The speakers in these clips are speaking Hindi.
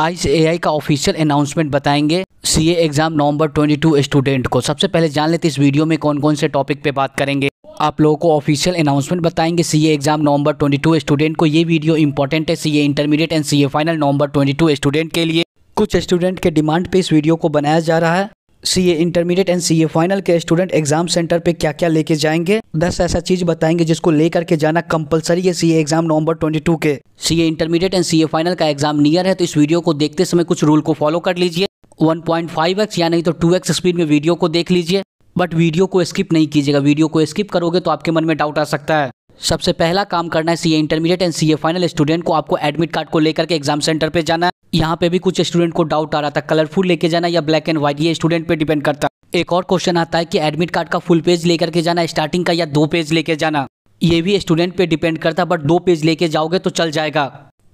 आई का ऑफिशियल अनाउंसमेंट बताएंगे सी एग्जाम नवंबर 22 स्टूडेंट को सबसे पहले जान लेते इस वीडियो में कौन कौन से टॉपिक पे बात करेंगे आप लोगों को ऑफिशियल अनाउंसमेंट बताएंगे सीए एग्जाम नवंबर 22 स्टूडेंट को ये वीडियो इंपॉर्टेंट है CA intermediate and CA final November twenty student के लिए कुछ स्टूडेंट के डिमांड पे इस वीडियो को बनाया जा रहा है C A intermediate and C A final के स्टूडेंट एग्जाम सेंटर पे क्या क्या लेके जाएंगे दस ऐसा चीज बताएंगे जिसको लेकर के जाना कंपलसरी है सी ए एग्जाम नवंबर 22 के C A intermediate and C A final का एग्जाम नियर है तो इस वीडियो को देखते समय कुछ रूल को फॉलो कर लीजिए 1.5x या नहीं तो 2x स्पीड में वीडियो को देख लीजिए बट वीडियो को स्किप नहीं कीजिएगा वीडियो को स्किप करोगे तो आपके मन में डाउट आ सकता है सबसे पहला काम करना है C A intermediate and C A final student को आपको एडमिट कार्ड को लेकर के एग्जाम सेंटर पे जाना है यहाँ पे भी कुछ स्टूडेंट को डाउट आ रहा था कलरफुल लेके जाना या ब्लैक एंड व्हाइट ये स्टूडेंट पे डिपेंड करता है एक और क्वेश्चन आता है कि एडमिट कार्ड का फुल पेज लेकर के जाना स्टार्टिंग का या दो पेज लेके जाना ये भी स्टूडेंट पे डिपेंड करता बट दो पेज लेके जाओगे तो चल जाएगा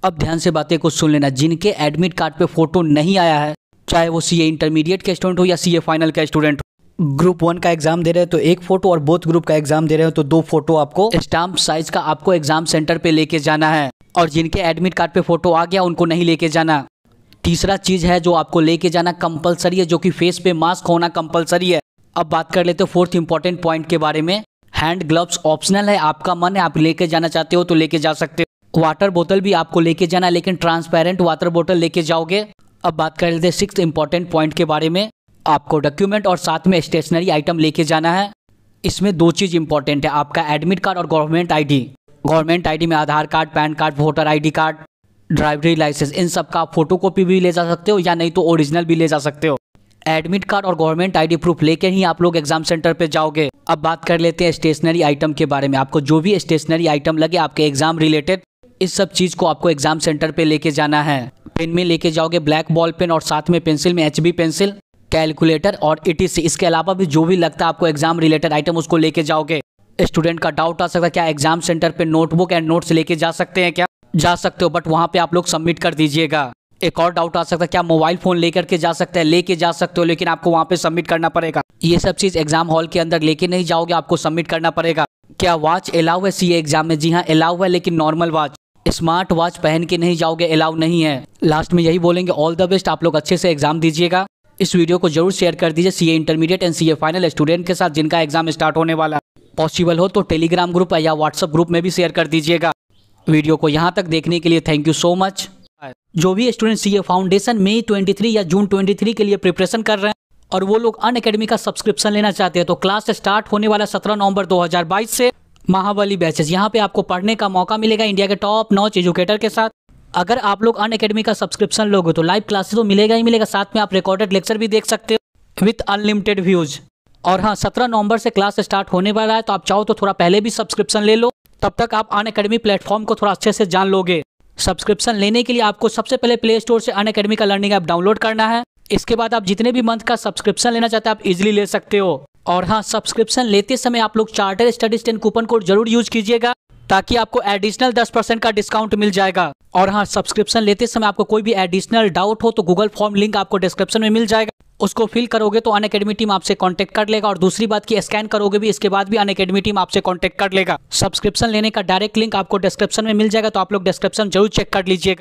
अब ध्यान से बातें को सुन लेना जिनके एडमिट कार्ड पे फोटो नहीं आया है चाहे वो सी इंटरमीडिएट का स्टूडेंट हो या सी फाइनल का स्टूडेंट हो ग्रुप वन का एग्जाम दे रहे हो तो एक फोटो और बोथ ग्रुप का एग्जाम दे रहे हो तो दो फोटो आपको स्टाम्प साइज का आपको एग्जाम सेंटर पे लेके जाना है और जिनके एडमिट कार्ड पे फोटो आ गया उनको नहीं लेके जाना तीसरा चीज़ है जो आपको लेके जाना कंपलसरी है जो कि फेस पे मास्क होना कंपलसरी है अब बात कर लेते हैं फोर्थ इंपॉर्टेंट पॉइंट के बारे में हैंड ग्लव्स ऑप्शनल है आपका मन है आप लेके जाना चाहते हो तो लेके जा सकते हो वाटर बोतल भी आपको लेके जाना लेकिन ट्रांसपेरेंट वाटर बोतल लेके जाओगे अब बात कर लेते हैं सिक्स इंपॉर्टेंट पॉइंट के बारे में आपको डॉक्यूमेंट और साथ में स्टेशनरी आइटम लेके जाना है इसमें दो चीज़ इंपॉर्टेंट है आपका एडमिट कार्ड और गवर्नमेंट आईडी गवर्नमेंट आईडी में Aadhaar card PAN card voter ID card driving licence इन सब का फोटो कॉपी भी ले जा सकते हो या नहीं तो ओरिजिनल भी ले जा सकते हो एडमिट कार्ड और गवर्नमेंट आईडी प्रूफ लेकर ही आप लोग एग्जाम सेंटर पे जाओगे अब बात कर लेते हैं स्टेशनरी आइटम के बारे में आपको जो भी स्टेशनरी आइटम लगे आपके एग्जाम रिलेटेड इस सब चीज़ को आपको एग्जाम सेंटर पे लेके जाना है पेन में लेके जाओगे ब्लैक बॉल पेन और साथ में पेंसिल में एच पेंसिल कैलकुलेटर और इटी इसके अलावा भी जो भी लगता है आपको एग्जाम रिलेटेड आइटम उसको लेके जाओगे स्टूडेंट का डाउट आ सकता है क्या एग्जाम सेंटर पे नोटबुक एंड नोट्स लेके जा सकते हैं क्या जा सकते हो बट वहाँ पे आप लोग सबमिट कर दीजिएगा एक और डाउट आ सकता है क्या मोबाइल फोन लेकर के जा सकते हैं लेके जा सकते हो लेकिन आपको वहाँ पे सबमिट करना पड़ेगा ये सब चीज एग्जाम हॉल के अंदर लेके नहीं जाओगे आपको सबमिट करना पड़ेगा क्या वॉच अलाउ है सी एग्जाम में जी हाँ अलाउ है लेकिन नॉर्मल वॉच स्मार्ट वॉच पहन के नहीं जाओगे अलाउ नहीं है लास्ट में यही बोलेंगे ऑल द बेस्ट आप लोग अच्छे से एग्जाम दीजिएगा इस वीडियो को जरूर शेयर कर दीजिए CA intermediate and CA final student के साथ जिनका एग्जाम स्टार्ट होने वाला पॉसिबल हो तो टेलीग्राम ग्रुप या व्हाट्सअप ग्रुप में भी शेयर कर दीजिएगा वीडियो को यहाँ तक देखने के लिए थैंक यू सो मच जो भी students C foundation May twenty या जून ट्वेंटी के लिए प्रिपरेशन कर रहे हैं और वो लोग अन अकेडमी का सब्सक्रिप्शन लेना चाहते हैं तो क्लास स्टार्ट होने वाला 17 नवंबर 2022 से महाबली बैचेस यहाँ पे आपको पढ़ने का मौका मिलेगा इंडिया के टॉप नॉच एजुकेटर के साथ अगर आप लोग अन अकेडमी का सब्सक्रिप्शन लोगे तो लाइव क्लासेस तो मिलेगा ही मिलेगा साथ में आप रिकॉर्डेड लेक्चर भी देख सकते हो विथ अनलिमिटेड व्यूज़ और हाँ सत्रह नवंबर से क्लास स्टार्ट होने वाला है तो आप चाहो तो थोड़ा पहले भी सब्सक्रिप्शन ले लो तब तक आप अन अकेडमी प्लेटफॉर्म को थोड़ा अच्छे से जान लोगे सब्सक्रिप्शन लेने के लिए आपको सबसे पहले प्ले स्टोर से अन अकेडमी का लर्निंग ऐप डाउनलोड करना है इसके बाद आप जितने भी मंथ का सब्सक्रिप्शन लेना चाहते हैं आप इजिली ले सकते हो और हाँ सब्सक्रिप्शन लेते समय आप लोग charter studies ten coupon code जरूर यूज कीजिएगा ताकि आपको एडिशनल दस परसेंट का डिस्काउंट मिल जाएगा और हाँ सब्सक्रिप्शन लेते समय आपको कोई भी एडिशनल डाउट हो तो गूगल फॉर्म लिंक आपको डिस्क्रिप्शन में मिल जाएगा उसको फिल करोगे तो अन अकेडमी टीम आपसे कांटेक्ट कर लेगा और दूसरी बात की स्कैन करोगे भी इसके बाद भी अन अकेडमी टीम आपसे कांटेक्ट कर लेगा सब्सक्रिप्शन लेने का डायरेक्ट लिंक आपको डिस्क्रिप्शन में मिल जाएगा तो आप लोग डिस्क्रिप्शन जरूर चेक कर लीजिएगा